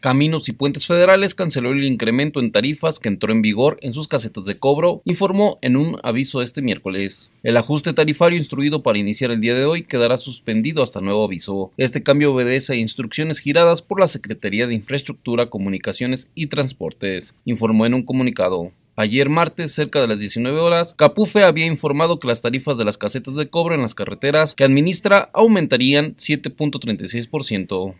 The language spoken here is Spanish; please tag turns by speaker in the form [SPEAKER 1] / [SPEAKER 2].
[SPEAKER 1] Caminos y Puentes Federales canceló el incremento en tarifas que entró en vigor en sus casetas de cobro, informó en un aviso este miércoles. El ajuste tarifario instruido para iniciar el día de hoy quedará suspendido hasta nuevo aviso. Este cambio obedece a instrucciones giradas por la Secretaría de Infraestructura, Comunicaciones y Transportes, informó en un comunicado. Ayer martes, cerca de las 19 horas, Capufe había informado que las tarifas de las casetas de cobro en las carreteras que administra aumentarían 7.36%.